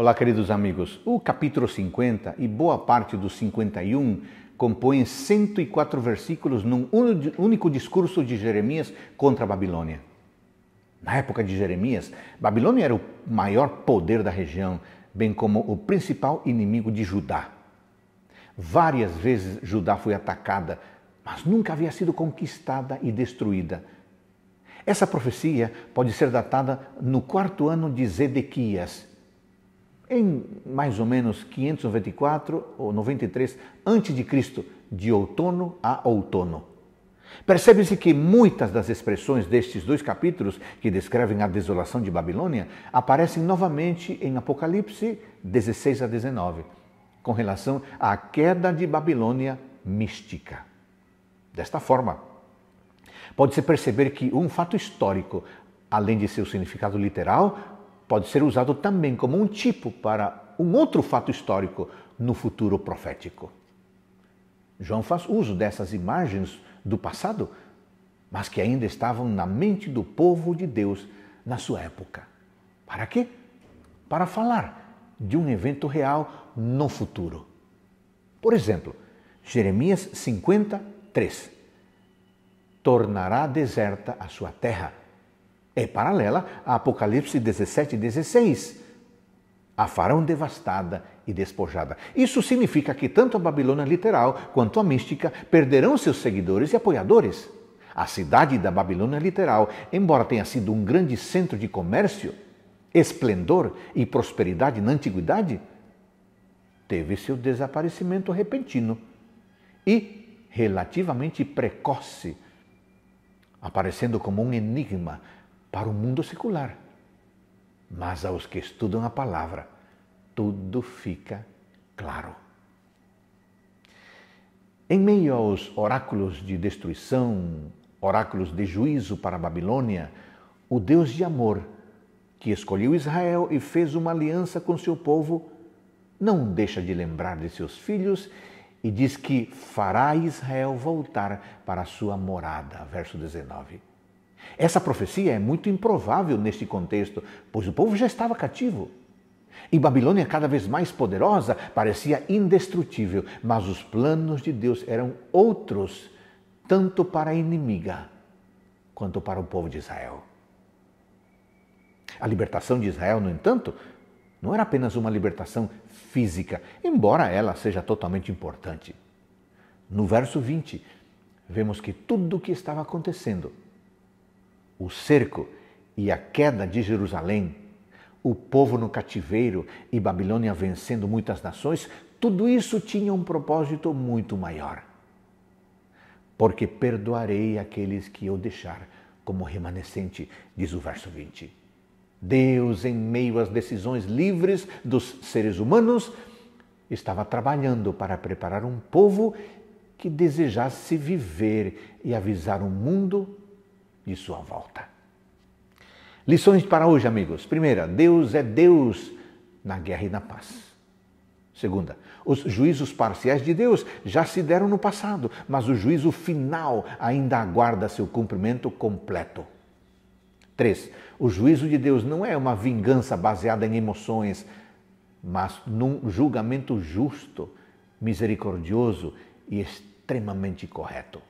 Olá, queridos amigos. O capítulo 50 e boa parte do 51 compõem 104 versículos num único discurso de Jeremias contra a Babilônia. Na época de Jeremias, Babilônia era o maior poder da região, bem como o principal inimigo de Judá. Várias vezes Judá foi atacada, mas nunca havia sido conquistada e destruída. Essa profecia pode ser datada no quarto ano de Zedequias, em mais ou menos 594 ou 93 antes de Cristo de outono a outono. Percebe-se que muitas das expressões destes dois capítulos, que descrevem a desolação de Babilônia, aparecem novamente em Apocalipse 16 a 19, com relação à queda de Babilônia mística. Desta forma, pode-se perceber que um fato histórico, além de seu significado literal, pode ser usado também como um tipo para um outro fato histórico no futuro profético. João faz uso dessas imagens do passado, mas que ainda estavam na mente do povo de Deus na sua época. Para quê? Para falar de um evento real no futuro. Por exemplo, Jeremias 53 tornará deserta a sua terra é paralela a Apocalipse 17, 16. A farão devastada e despojada. Isso significa que tanto a Babilônia literal quanto a mística perderão seus seguidores e apoiadores. A cidade da Babilônia literal, embora tenha sido um grande centro de comércio, esplendor e prosperidade na antiguidade, teve seu desaparecimento repentino e relativamente precoce, aparecendo como um enigma para o mundo secular. Mas aos que estudam a palavra, tudo fica claro. Em meio aos oráculos de destruição, oráculos de juízo para a Babilônia, o Deus de amor, que escolheu Israel e fez uma aliança com seu povo, não deixa de lembrar de seus filhos e diz que fará Israel voltar para sua morada. Verso 19. Essa profecia é muito improvável neste contexto, pois o povo já estava cativo. E Babilônia, cada vez mais poderosa, parecia indestrutível, mas os planos de Deus eram outros, tanto para a inimiga quanto para o povo de Israel. A libertação de Israel, no entanto, não era apenas uma libertação física, embora ela seja totalmente importante. No verso 20, vemos que tudo o que estava acontecendo o cerco e a queda de Jerusalém, o povo no cativeiro e Babilônia vencendo muitas nações, tudo isso tinha um propósito muito maior. Porque perdoarei aqueles que eu deixar como remanescente, diz o verso 20. Deus, em meio às decisões livres dos seres humanos, estava trabalhando para preparar um povo que desejasse viver e avisar o mundo de sua volta. Lições para hoje, amigos. Primeira, Deus é Deus na guerra e na paz. Segunda, os juízos parciais de Deus já se deram no passado, mas o juízo final ainda aguarda seu cumprimento completo. Três, O juízo de Deus não é uma vingança baseada em emoções, mas num julgamento justo, misericordioso e extremamente correto.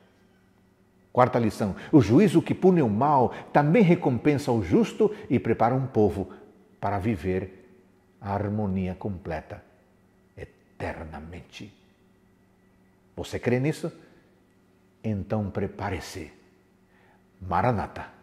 Quarta lição: o juízo que pune o mal também recompensa o justo e prepara um povo para viver a harmonia completa eternamente. Você crê nisso? Então prepare-se. Maranata.